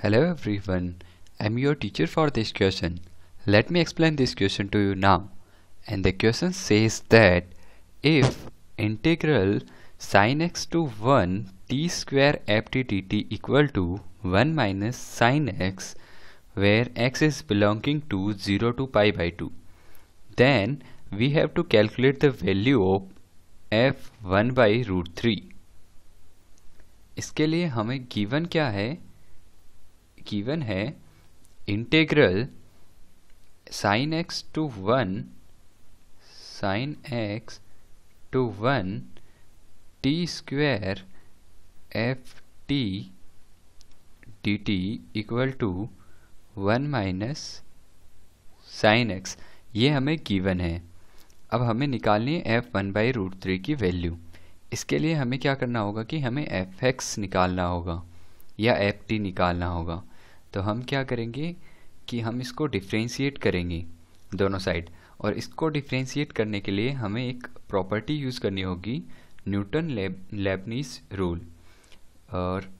Hello everyone, I'm your teacher for this question. Let me explain this question to you now. And the question says that if integral sin x to 1 t square f t dt equal to 1 minus sin x where x is belonging to 0 to pi by 2 then we have to calculate the value of f 1 by root 3 इसके लिए हमें given क्या है given है integral sine x to one sine x to one t square f t d t equal to one minus sine x ये हमें given है अब हमें निकालनी है f one by root three की वैल्यू इसके लिए हमें क्या करना होगा कि हमें एफ एक्स निकालना होगा या एफ टी निकालना होगा तो हम क्या करेंगे कि हम इसको डिफ्रेंशिएट करेंगे दोनों साइड और इसको डिफ्रेंशिएट करने के लिए हमें एक प्रॉपर्टी यूज़ करनी होगी न्यूटन लेब लेबनीस रूल और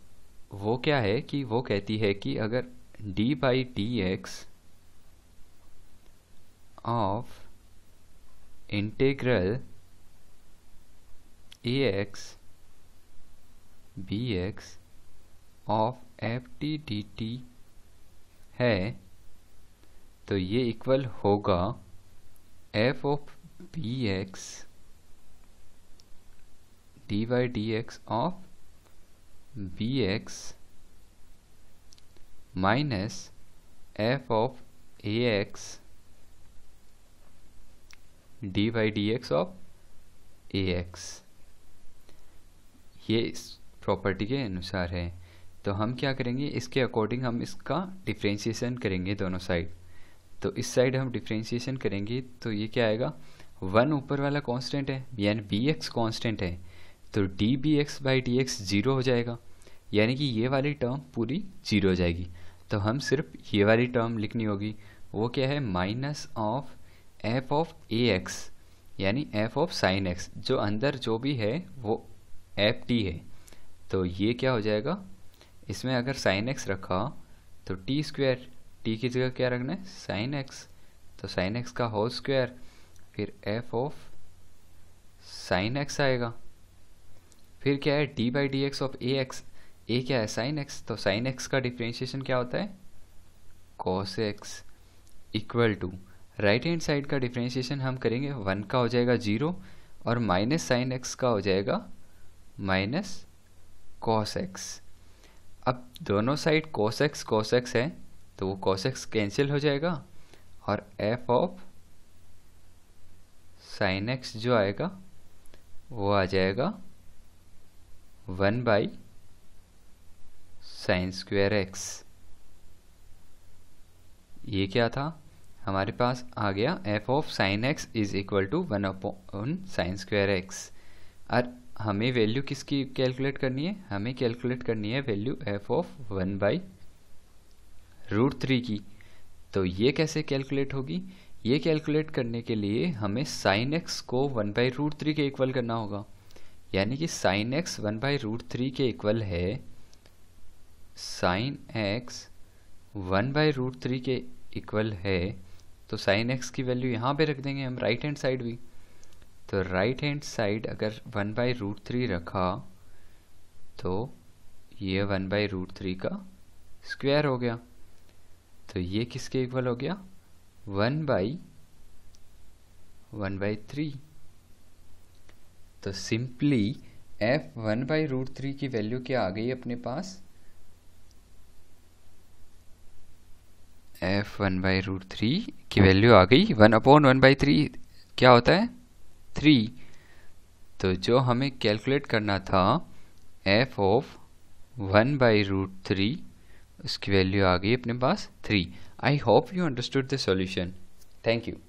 वो क्या है कि वो कहती है कि अगर d by d x of integral a x b x of f t d t है तो ये इक्वल होगा f of b x d y d x of b x minus f of a x d y d x of a x ये इस property के अनुसार है तो हम क्या करेंगे इसके अकॉर्डिंग हम इसका डिफ्रेंशिएशन करेंगे दोनों साइड तो इस साइड हम डिफ्रेंशिएशन करेंगे तो ये क्या आएगा वन ऊपर वाला कांस्टेंट है यानी बी एक्स कॉन्स्टेंट है तो d b x by d x zero हो जाएगा यानी कि ये वाली टर्म पूरी जीरो हो जाएगी तो हम सिर्फ ये वाली टर्म लिखनी होगी वो क्या है minus of f of a x यानी एफ ऑफ साइन एक्स जो अंदर जो भी है वो एफ टी है तो ये क्या हो जाएगा इसमें अगर साइन एक्स रखा तो टी स्क्वायर टी की जगह क्या रखना है साइन एक्स तो साइन एक्स का होल स्क्वायर फिर एफ ऑफ साइन एक्स आएगा फिर क्या है d by d x of a x a क्या है साइन एक्स तो साइन एक्स का डिफ्रेंशिएशन क्या होता है cos x equal to right hand side का डिफ्रेंशिएशन हम करेंगे वन का हो जाएगा जीरो और माइनस साइन एक्स का हो जाएगा माइनस कॉस एक्स अब दोनों साइड कोसेक्स एक्स है तो वो एक्स कैंसिल हो जाएगा और एफ ऑफ साइन एक्स जो आएगा वो आ जाएगा one by sine square x ये क्या था हमारे पास आ गया f of sine x is equal to one upon sine square x और हमें वैल्यू किसकी कैलकुलेट करनी है हमें कैलकुलेट करनी है value f of one by root three की तो ये कैसे कैलकुलेट होगी ये कैलकुलेट करने के लिए हमें साइन एक्स को वन बाई रूट थ्री के इक्वल करना होगा यानी कि sine x one by root three के इक्वल है sine x one by root three के इक्वल है तो साइन एक्स की वैल्यू यहाँ पे रख देंगे हम राइट हैंड साइड भी तो राइट हैंड साइड अगर वन बाई रूट थ्री रखा तो ये वन बाई रूट थ्री का स्क्वायर हो गया तो ये किसके इक्वल हो गया one by one by three तो simply f one by root three की वैल्यू क्या आ गई अपने पास f one by root three की वैल्यू आ गई one upon one by three क्या होता है थ्री तो जो हमें कैलकुलेट करना था f of one by root three उसकी वैल्यू आ गई अपने पास three I hope you understood the solution thank you